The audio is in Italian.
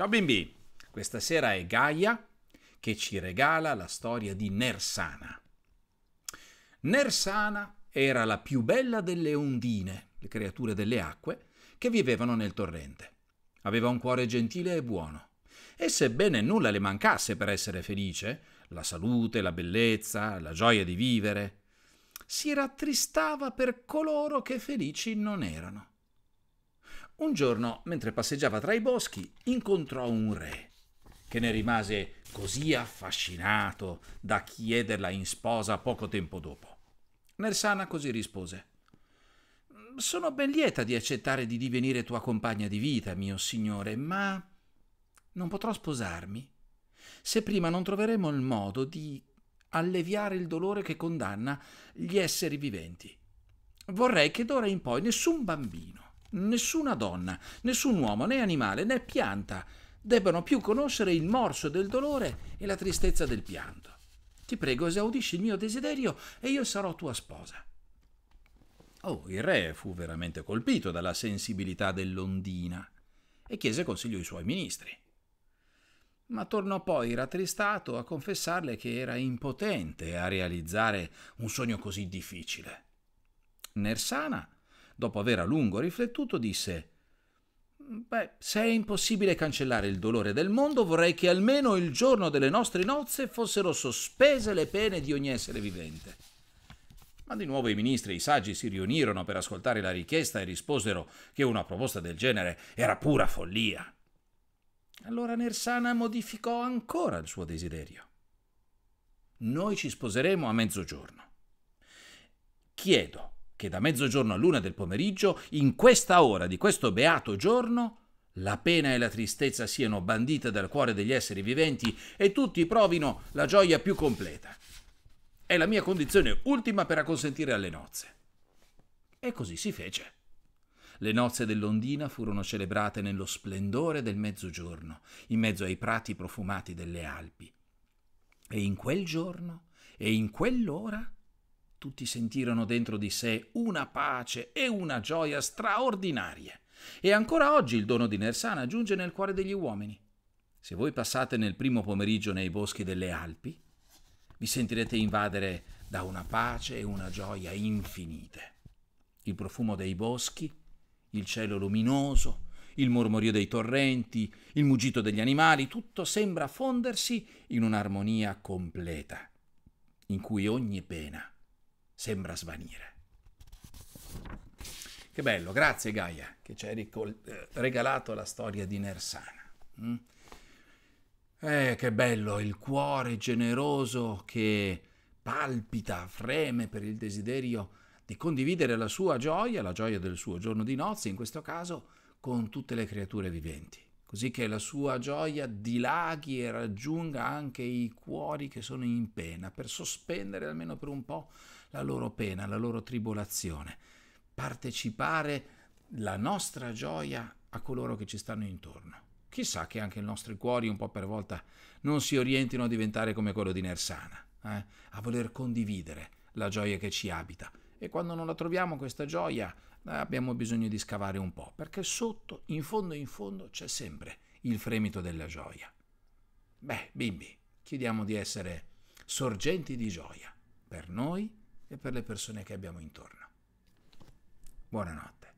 Ciao bimbi, questa sera è Gaia che ci regala la storia di Nersana. Nersana era la più bella delle ondine, le creature delle acque, che vivevano nel torrente. Aveva un cuore gentile e buono. E sebbene nulla le mancasse per essere felice, la salute, la bellezza, la gioia di vivere, si rattristava per coloro che felici non erano. Un giorno, mentre passeggiava tra i boschi, incontrò un re, che ne rimase così affascinato da chiederla in sposa poco tempo dopo. Nersana così rispose. Sono ben lieta di accettare di divenire tua compagna di vita, mio signore, ma non potrò sposarmi se prima non troveremo il modo di alleviare il dolore che condanna gli esseri viventi. Vorrei che d'ora in poi nessun bambino Nessuna donna, nessun uomo, né animale, né pianta debbano più conoscere il morso del dolore e la tristezza del pianto. Ti prego, esaudisci il mio desiderio e io sarò tua sposa. Oh, il re fu veramente colpito dalla sensibilità dell'ondina e chiese consiglio ai suoi ministri. Ma tornò poi rattristato a confessarle che era impotente a realizzare un sogno così difficile. Nersana dopo aver a lungo riflettuto, disse Beh, se è impossibile cancellare il dolore del mondo, vorrei che almeno il giorno delle nostre nozze fossero sospese le pene di ogni essere vivente. Ma di nuovo i ministri e i saggi si riunirono per ascoltare la richiesta e risposero che una proposta del genere era pura follia. Allora Nersana modificò ancora il suo desiderio. Noi ci sposeremo a mezzogiorno. Chiedo che da mezzogiorno a luna del pomeriggio, in questa ora di questo beato giorno, la pena e la tristezza siano bandite dal cuore degli esseri viventi e tutti provino la gioia più completa. È la mia condizione ultima per acconsentire alle nozze. E così si fece. Le nozze dell'ondina furono celebrate nello splendore del mezzogiorno, in mezzo ai prati profumati delle Alpi. E in quel giorno e in quell'ora tutti sentirono dentro di sé una pace e una gioia straordinarie. E ancora oggi il dono di Nersana giunge nel cuore degli uomini. Se voi passate nel primo pomeriggio nei boschi delle Alpi, vi sentirete invadere da una pace e una gioia infinite. Il profumo dei boschi, il cielo luminoso, il mormorio dei torrenti, il mugito degli animali, tutto sembra fondersi in un'armonia completa, in cui ogni pena, sembra svanire. Che bello, grazie Gaia che ci hai ricol- eh, regalato la storia di Nersana. Mm? Eh, che bello, il cuore generoso che palpita, freme per il desiderio di condividere la sua gioia, la gioia del suo giorno di nozze, in questo caso, con tutte le creature viventi così che la sua gioia dilaghi e raggiunga anche i cuori che sono in pena, per sospendere almeno per un po' la loro pena, la loro tribolazione, partecipare la nostra gioia a coloro che ci stanno intorno. Chissà che anche i nostri cuori un po' per volta non si orientino a diventare come quello di Nersana, eh? a voler condividere la gioia che ci abita. E quando non la troviamo questa gioia, eh, abbiamo bisogno di scavare un po', perché sotto, in fondo in fondo, c'è sempre il fremito della gioia. Beh, bimbi, chiediamo di essere sorgenti di gioia per noi e per le persone che abbiamo intorno. Buonanotte.